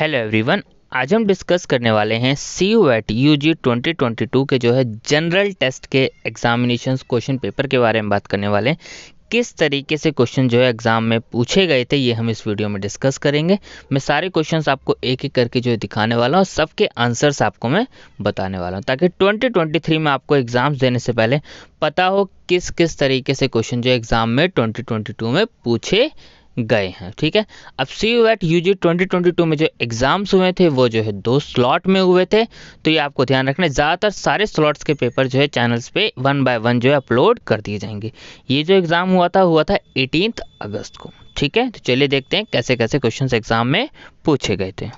hello everyone आज हम discuss करने वाले हैं C U ET U G twenty twenty two के जो है जनरल टेस्ट के एग्जामिनेशन क्वेश्चन पेपर के बारे में बात करने वाले हैं किस तरीके से क्वेश्चन जो है एग्ज़ाम में पूछे गए थे ये हम इस वीडियो में डिस्कस करेंगे मैं सारे क्वेश्चंस आपको एक एक करके जो है दिखाने वाला हूँ सबके आंसर्स आपको मैं बताने वाला हूँ ताकि 2023 में आपको एग्ज़ाम्स देने से पहले पता हो किस किस तरीके से क्वेश्चन जो एग्ज़ाम में 2022 में पूछे गए हैं ठीक है अब C U ET U G twenty twenty two में जो एग्ज़ाम्स हुए थे वो जो है दो स्लॉट में हुए थे तो ये आपको ध्यान रखना है ज़्यादातर सारे स्लॉट्स के पेपर जो है चैनल्स पे वन बाय वन जो है अपलोड कर दिए जाएंगे ये जो एग्ज़ाम हुआ था हुआ था एटीन अगस्त को ठीक है तो चलिए देखते हैं कैसे कैसे क्वेश्चन एग्ज़ाम में पूछे गए थे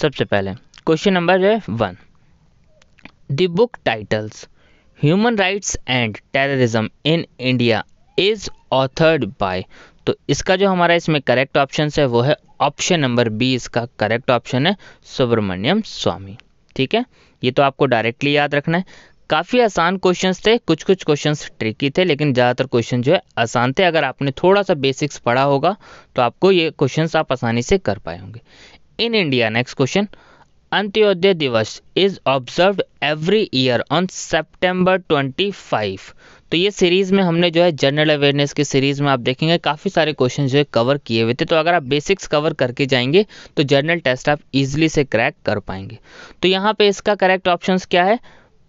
सबसे पहले क्वेश्चन नंबर जो है one the book titles human rights and terrorism in India is authored by तो इसका जो हमारा इसमें करेक्ट ऑप्शन है वो है ऑप्शन नंबर बी इसका करेक्ट ऑप्शन है सुब्रमण्यम स्वामी ठीक है ये तो आपको डायरेक्टली याद रखना है काफ़ी आसान क्वेश्चन थे कुछ कुछ क्वेश्चन ट्रिकी थे लेकिन ज़्यादातर क्वेश्चन जो है आसान थे अगर आपने थोड़ा सा बेसिक्स पढ़ा होगा तो आपको ये क्वेश्चन आप आसानी से कर पाए होंगे in India next question Antyodaya Diwas is observe every year on September twenty five तो ये सीरीज़ में हमने जो है जनरल अवेयरनेस की सीरीज़ में आप देखेंगे काफ़ी सारे क्वेश्चन जो है कवर किए हुए थे तो अगर आप बेसिक्स कवर करके जाएंगे तो जनरल टेस्ट आप इजिली से क्रैक कर पाएंगे तो यहाँ पे इसका करेक्ट ऑप्शन क्या है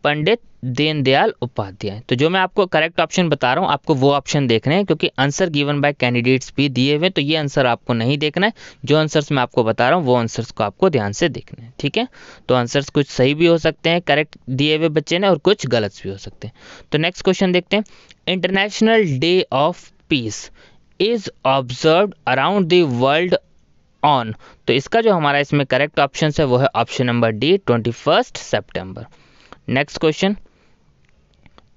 पंडित दीनदयाल उपाध्याय तो जो मैं आपको करेक्ट ऑप्शन बता रहा हूँ आपको वो ऑप्शन देखने हैं क्योंकि आंसर गिवन बाय कैंडिडेट्स भी दिए हुए तो ये आंसर आपको नहीं देखना है जो आंसर्स मैं आपको बता रहा हूँ वो आंसर्स को आपको ध्यान से देखना है ठीक है तो आंसर्स कुछ सही भी हो सकते हैं करेक्ट दिए हुए बच्चे ने और कुछ गलत भी हो सकते हैं तो नेक्स्ट क्वेश्चन देखते हैं international day of peace is observe around the world on तो इसका जो हमारा इसमें करेक्ट ऑप्शन है वो है option number D twenty first September next question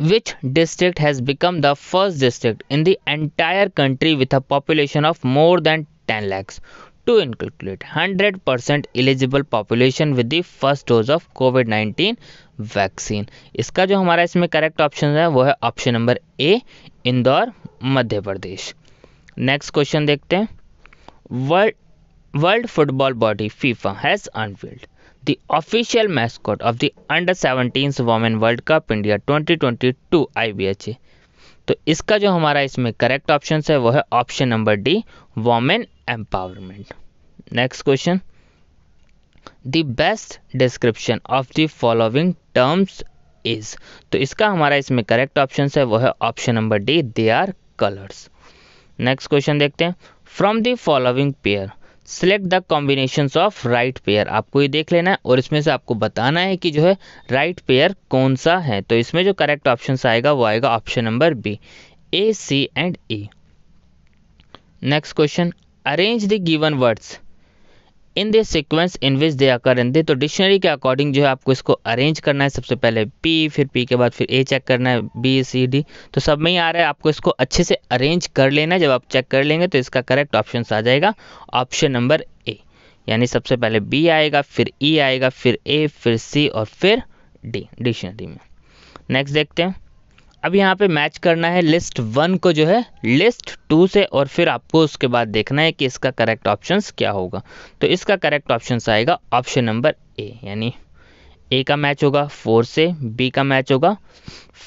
which district has become the first district in the entire country with a population of more than ten lakhs to include hundred percent eligible population with the first dose of COVID nineteen vaccine इसका जो हमारा इसमें correct option है वो है option number A Indore Madhya Pradesh next question देखते हैं world world football body FIFA has unfilled the official mascot of the under 17 women world cup India 2022 आईबीएच तो इसका जो हमारा इसमें करेक्ट ऑप्शन है वो है option number D women empowerment next question the best description of the following terms is तो इसका हमारा इसमें करेक्ट ऑप्शन है वो है option number D they are colours next question देखते हैं from the following pair select the combination of right pair आपको ये देख लेना है और इसमें से आपको बताना है कि जो है राइट right पेयर कौन सा है तो इसमें जो करेक्ट ऑप्शन आएगा वो आएगा option number B A C and E next question arrange the given words in the sequence in which they occur in दे तो डिक्शनरी के अकॉर्डिंग जो है आपको इसको अरेंज करना है सबसे पहले पी फिर पी के बाद फिर ए चेक करना है बी सी डी तो सब में ही आ रहा है आपको इसको अच्छे से अरेंज कर लेना है जब आप चेक कर लेंगे तो इसका करेक्ट ऑप्शन आ जाएगा ऑप्शन नंबर ए यानी सबसे पहले बी आएगा फिर ई e आएगा फिर ए फिर सी और फिर डी डिक्शनरी में नेक्स्ट देखते हैं अब यहाँ पे मैच करना है लिस्ट वन को जो है लिस्ट टू से और फिर आपको उसके बाद देखना है कि इसका करेक्ट ऑप्शन क्या होगा तो इसका करेक्ट ऑप्शन आएगा ऑप्शन नंबर ए यानी ए का मैच होगा फोर से बी का मैच होगा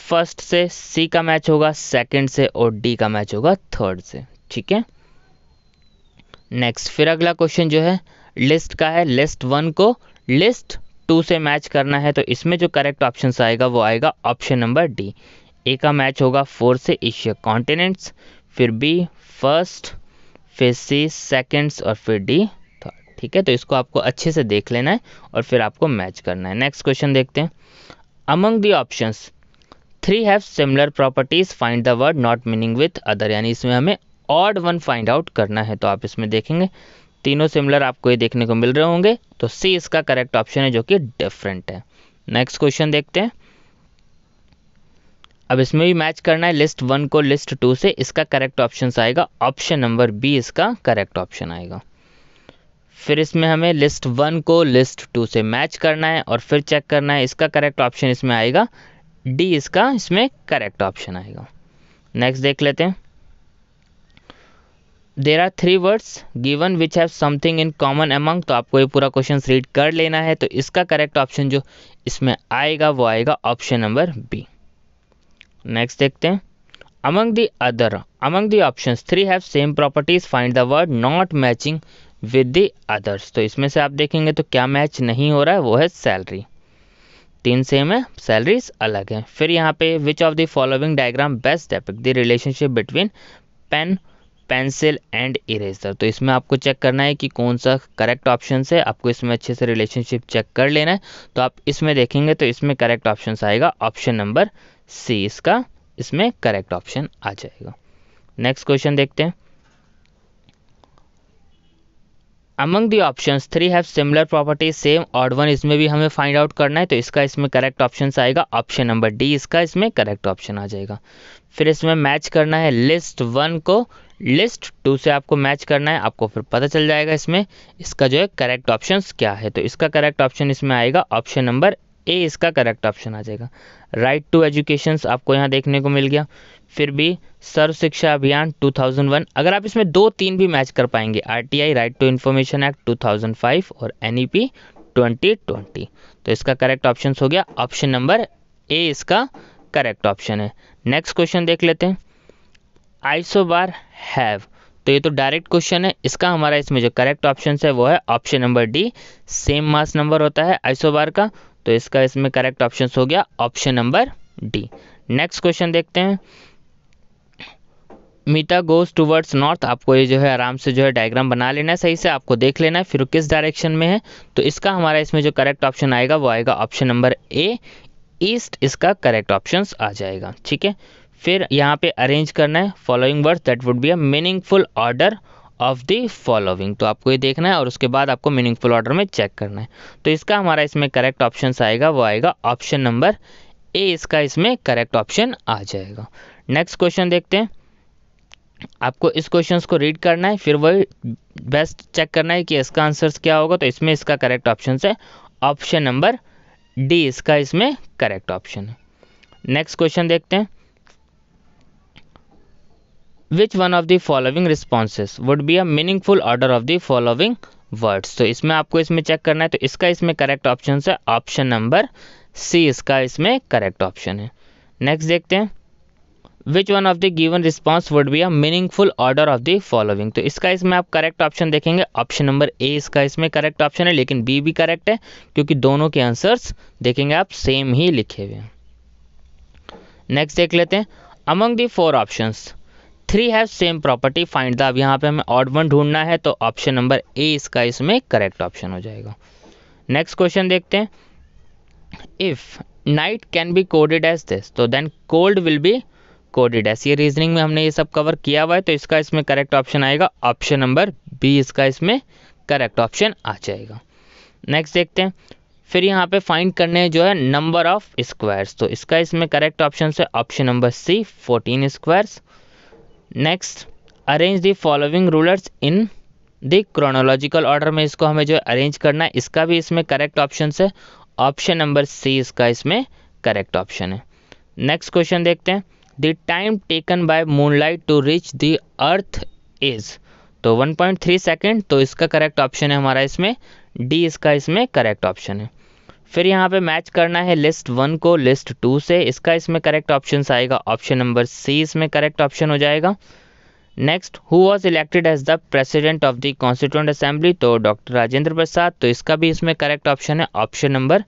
फर्स्ट से सी का मैच होगा सेकंड से और डी का मैच होगा थर्ड से ठीक है नेक्स्ट फिर अगला क्वेश्चन जो है लिस्ट का है लिस्ट वन को लिस्ट टू से मैच करना है तो इसमें जो करेक्ट ऑप्शन आएगा वो आएगा ऑप्शन नंबर डी ए का मैच होगा फोर से एशिया कॉन्टिनेंट्स फिर बी फर्स्ट फिर सी सेकेंड्स और फिर डी थर्ड ठीक है तो इसको आपको अच्छे से देख लेना है और फिर आपको मैच करना है नेक्स्ट क्वेश्चन देखते हैं among the options three have similar properties find the word not meaning with other यानी इसमें हमें ऑड वन फाइंड आउट करना है तो आप इसमें देखेंगे तीनों सिमिलर आपको ये देखने को मिल रहे होंगे तो सी इसका करेक्ट ऑप्शन है जो कि डिफरेंट है नेक्स्ट क्वेश्चन देखते हैं अब इसमें भी मैच करना है लिस्ट वन को लिस्ट टू से इसका करेक्ट ऑप्शन आएगा ऑप्शन नंबर बी इसका करेक्ट ऑप्शन आएगा फिर इसमें हमें लिस्ट वन को लिस्ट टू से मैच करना है और फिर चेक करना है इसका करेक्ट ऑप्शन इसमें आएगा डी इसका इसमें करेक्ट ऑप्शन आएगा नेक्स्ट देख लेते हैं there are three words given which have something in common among तो आपको ये पूरा क्वेश्चन रीड कर लेना है तो इसका करेक्ट ऑप्शन जो इसमें आएगा वो आएगा ऑप्शन नंबर बी नेक्स्ट देखते हैं among the other among the options three have same properties find the word not matching with the others तो इसमें से आप देखेंगे तो क्या मैच नहीं हो रहा है वो है सैलरी तीन सेम है सैलरीज अलग हैं फिर यहाँ पे which of the following diagram best depict the relationship between pen pencil and eraser तो इसमें आपको चेक करना है कि कौन सा करेक्ट ऑप्शन है आपको इसमें अच्छे से रिलेशनशिप चेक कर लेना है तो आप इसमें देखेंगे तो इसमें करेक्ट ऑप्शन आएगा ऑप्शन नंबर सी इसका इसमें करेक्ट ऑप्शन आ जाएगा नेक्स्ट क्वेश्चन देखते हैं among the option three have similar property same odd one इसमें भी हमें फाइंड आउट करना है तो इसका इसमें करेक्ट ऑप्शन आएगा ऑप्शन नंबर डी इसका इसमें करेक्ट ऑप्शन आ जाएगा फिर इसमें मैच करना है लिस्ट वन को लिस्ट टू से आपको मैच करना है आपको फिर पता चल जाएगा इसमें इसका जो है करेक्ट ऑप्शन क्या है तो इसका करेक्ट ऑप्शन इसमें आएगा ऑप्शन नंबर ए इसका करेक्ट ऑप्शन आ जाएगा राइट टू एजुकेशन आपको यहाँ देखने को मिल गया फिर भी सर्व शिक्षा अभियान 2001 अगर आप इसमें दो तीन भी मैच कर पाएंगे RTI right to information act 2005 और एनईपी 2020 e तो इसका करेक्ट ऑप्शन हो गया ऑप्शन नंबर ए इसका करेक्ट ऑप्शन है नेक्स्ट क्वेश्चन देख लेते हैं आईसो बार हैव तो ये तो डायरेक्ट क्वेश्चन है इसका हमारा इसमें जो करेक्ट ऑप्शन है वो है option number D same mass number होता है आइसोबार का तो इसका इसमें करेक्ट ऑप्शन हो गया option number D next question देखते हैं मीता गोज टूवर्ड्स नॉर्थ आपको ये जो है आराम से जो है डायग्राम बना लेना है सही से आपको देख लेना है फिर किस डायरेक्शन में है तो इसका हमारा इसमें जो करेक्ट ऑप्शन आएगा वो आएगा ऑप्शन नंबर ए ईस्ट इसका करेक्ट ऑप्शन आ जाएगा ठीक है फिर यहाँ पे अरेंज करना है following words that would be a meaningful order of the following तो आपको ये देखना है और उसके बाद आपको मीनिंगफुल ऑर्डर में चेक करना है तो इसका हमारा इसमें करेक्ट ऑप्शन आएगा वो आएगा ऑप्शन नंबर ए इसका इसमें करेक्ट ऑप्शन आ जाएगा नेक्स्ट क्वेश्चन देखते हैं आपको इस क्वेश्चन को रीड करना है फिर वही बेस्ट चेक करना है कि इसका आंसर क्या होगा तो इसमें इसका करेक्ट ऑप्शन है ऑप्शन नंबर डी इसका इसमें करेक्ट ऑप्शन है नेक्स्ट क्वेश्चन देखते हैं which one of the following responses would be a meaningful order of the following words तो इसमें आपको इसमें चेक करना है तो इसका इसमें करेक्ट ऑप्शन है ऑप्शन नंबर सी इसका इसमें करेक्ट ऑप्शन है नेक्स्ट देखते हैं which one of the given response would be a meaningful order of the following तो इसका इसमें आप करेक्ट ऑप्शन देखेंगे ऑप्शन नंबर ए इसका इसमें करेक्ट ऑप्शन है लेकिन बी भी करेक्ट है क्योंकि दोनों के आंसर्स देखेंगे आप सेम ही लिखे हुए हैं नेक्स्ट देख लेते हैं among the four options three have same property find the अब यहाँ पे हमें ऑड वन ढूंढना है तो ऑप्शन नंबर ए इसका इसमें करेक्ट ऑप्शन हो जाएगा नेक्स्ट क्वेश्चन देखते हैं if night can be coded as this तो then cold will be coded as ये रीजनिंग में हमने ये सब कवर किया हुआ है तो इसका इसमें करेक्ट ऑप्शन आएगा ऑप्शन नंबर बी इसका इसमें करेक्ट ऑप्शन आ जाएगा नेक्स्ट देखते हैं फिर यहाँ पे फाइंड करने जो है नंबर ऑफ स्क्वायर्स तो इसका इसमें करेक्ट ऑप्शन है option number C fourteen squares next arrange the following rulers in the chronological order में इसको हमें जो अरेंज करना है इसका भी इसमें करेक्ट ऑप्शन है ऑप्शन नंबर सी इसका इसमें करेक्ट ऑप्शन है नेक्स्ट क्वेश्चन देखते हैं the time taken by moonlight to reach the earth is तो 1.3 सेकंड तो इसका करेक्ट ऑप्शन है हमारा इसमें डी इसका इसमें करेक्ट ऑप्शन है फिर यहाँ पे मैच करना है लिस्ट वन को लिस्ट टू से इसका इसमें करेक्ट ऑप्शन आएगा ऑप्शन नंबर सी इसमें करेक्ट ऑप्शन हो जाएगा next who was elected as the president of the constituent assembly तो डॉक्टर राजेंद्र प्रसाद तो इसका भी इसमें करेक्ट ऑप्शन है ऑप्शन नंबर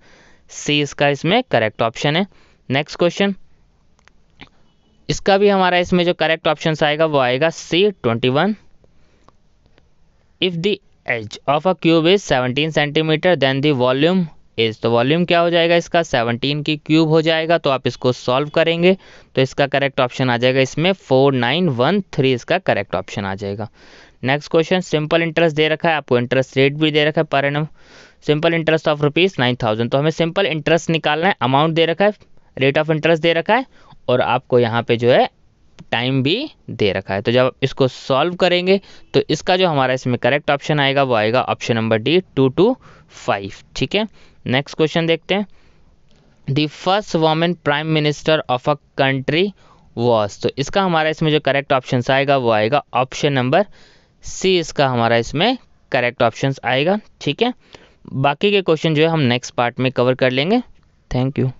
सी इसका इसमें करेक्ट ऑप्शन है नेक्स्ट क्वेश्चन इसका भी हमारा इसमें जो करेक्ट ऑप्शन आएगा वो आएगा C twenty one if the edge of a cube is seventeen centimetre then the volume is तो वॉल्यूम क्या हो जाएगा इसका 17 की क्यूब हो जाएगा तो आप इसको सॉल्व करेंगे तो इसका करेक्ट ऑप्शन आ जाएगा इसमें 4913 इसका करेक्ट ऑप्शन आ जाएगा नेक्स्ट क्वेश्चन सिंपल इंटरेस्ट दे रखा है आपको इंटरेस्ट रेट भी दे रखा है per annum simple interest of rupees nine thousand तो हमें सिंपल इंटरेस्ट निकालना है अमाउंट दे रखा है रेट ऑफ इंटरेस्ट दे रखा है और आपको यहाँ पे जो है टाइम भी दे रखा है तो जब इसको सॉल्व करेंगे तो इसका जो हमारा इसमें करेक्ट ऑप्शन आएगा वो आएगा option number D two two five ठीक है नेक्स्ट क्वेश्चन देखते हैं the first women prime minister of a country was तो इसका हमारा इसमें जो करेक्ट ऑप्शन आएगा वो आएगा ऑप्शन नंबर सी इसका हमारा इसमें करेक्ट ऑप्शन आएगा ठीक है बाकी के क्वेश्चन जो है हम नेक्स्ट पार्ट में कवर कर लेंगे थैंक यू